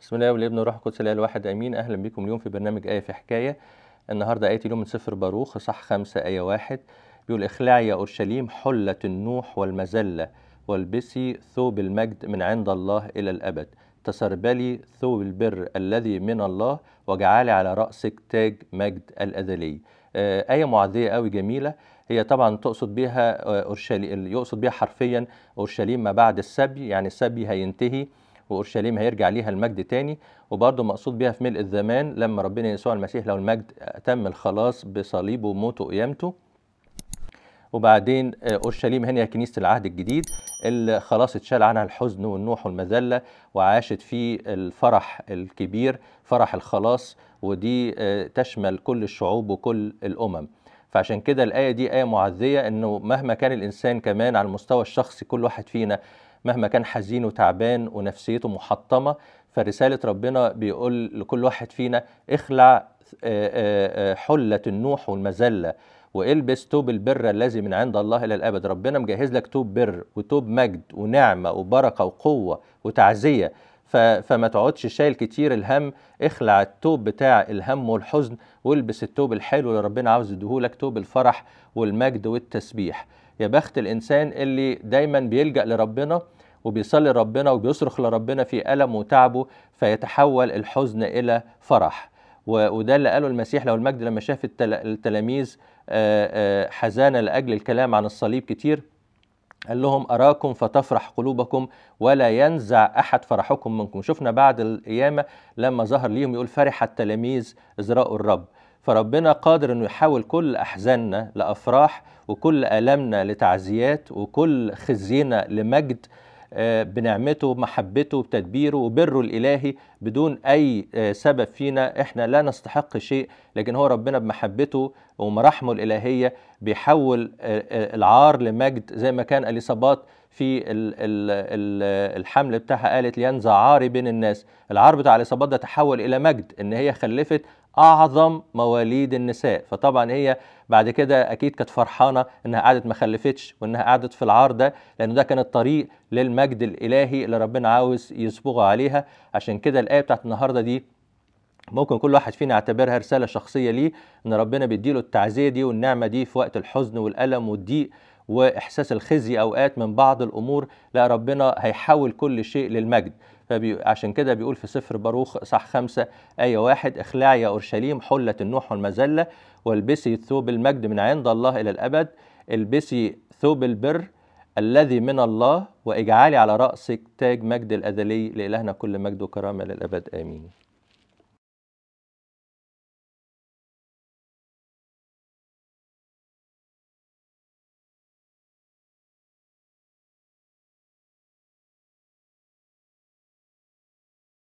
بسم الله والابن والروح القدس الاله الواحد امين اهلا بكم اليوم في برنامج ايه في حكايه النهارده ايه اليوم من سفر باروخ صح خمسة ايه واحد بيقول اخلعي يا اورشليم حله النوح والمذله والبسي ثوب المجد من عند الله الى الابد تسربلي ثوب البر الذي من الله وجعلي على راسك تاج مجد الازلي آه، ايه معديه قوي جميله هي طبعا تقصد بها آه، اورشليم يقصد بها حرفيا اورشليم ما بعد السبي يعني السبي هينتهي واورشليم هيرجع ليها المجد تاني وبرضه مقصود بيها في ملء الزمان لما ربنا يسوع المسيح له المجد تم الخلاص بصليبه وموته وقيامته وبعدين آه، اورشليم هنا كنيسه العهد الجديد اللي خلاص اتشال عنها الحزن والنوح والمذله وعاشت في الفرح الكبير فرح الخلاص ودي آه، تشمل كل الشعوب وكل الامم فعشان كده الايه دي ايه معزيه انه مهما كان الانسان كمان على المستوى الشخصي كل واحد فينا مهما كان حزين وتعبان ونفسيته محطمه فرساله ربنا بيقول لكل واحد فينا اخلع آه، آه، آه، حله النوح والمذله والبس توب البر الذي من عند الله الى الابد ربنا مجهز لك توب بر وتوب مجد ونعمه وبركه وقوه وتعزيه فما تقعدش شايل كتير الهم اخلع التوب بتاع الهم والحزن والبس التوب الحلو اللي ربنا عاوز يديهولك توب الفرح والمجد والتسبيح يا بخت الانسان اللي دايما بيلجا لربنا وبيصلي ربنا وبيصرخ لربنا في ألمه وتعبه فيتحول الحزن إلى فرح وده اللي قاله المسيح لو المجد لما شاف التلاميذ حزانة لأجل الكلام عن الصليب كتير قال لهم أراكم فتفرح قلوبكم ولا ينزع أحد فرحكم منكم شفنا بعد القيامة لما ظهر ليهم يقول فرح التلاميذ إزراء الرب فربنا قادر انه يحول كل احزاننا لافراح وكل المنا لتعزيات وكل خزينا لمجد آه، بنعمته ومحبته بتدبيره وبره الالهي بدون اي آه، سبب فينا احنا لا نستحق شيء لكن هو ربنا بمحبته ومراحمه الالهيه بيحول آه، آه، العار لمجد زي ما كان اليصابات في الحمل بتاعها قالت لينزع عاري بين الناس العار بتاع اليصابات ده تحول الى مجد ان هي خلفت اعظم مواليد النساء فطبعا هي بعد كده اكيد كانت فرحانه انها قعدت ما خلفتش وانها قعدت في العار ده لانه ده كان الطريق للمجد الالهي اللي ربنا عاوز يصبغه عليها عشان كده الايه بتاعت النهارده دي ممكن كل واحد فينا يعتبرها رسالة شخصية ليه إن ربنا بيديله التعزية دي والنعمة دي في وقت الحزن والألم والضيق وإحساس الخزي أوقات من بعض الأمور لا ربنا هيحول كل شيء للمجد عشان كده بيقول في سفر باروخ صح خمسة آية واحد اخلعي يا أورشليم حلة النوح والمذلة والبسي ثوب المجد من عند الله إلى الأبد البسي ثوب البر الذي من الله واجعلي على رأسك تاج مجد الأذلي لإلهنا كل مجد وكرامة للأبد آمين